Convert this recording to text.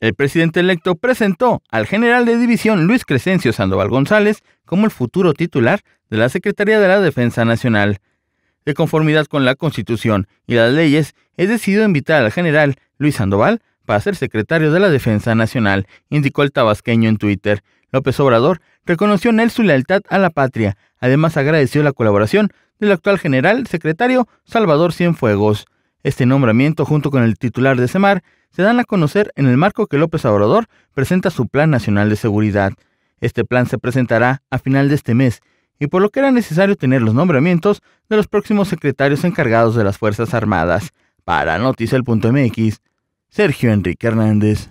El presidente electo presentó al general de división Luis Crescencio Sandoval González como el futuro titular de la Secretaría de la Defensa Nacional. De conformidad con la Constitución y las leyes, he decidido invitar al general Luis Sandoval para ser secretario de la Defensa Nacional, indicó el tabasqueño en Twitter. López Obrador reconoció en él su lealtad a la patria. Además agradeció la colaboración del actual general secretario Salvador Cienfuegos. Este nombramiento, junto con el titular de Semar, se dan a conocer en el marco que López Obrador presenta su Plan Nacional de Seguridad. Este plan se presentará a final de este mes y por lo que era necesario tener los nombramientos de los próximos secretarios encargados de las Fuerzas Armadas. Para Noticel.mx, Sergio Enrique Hernández.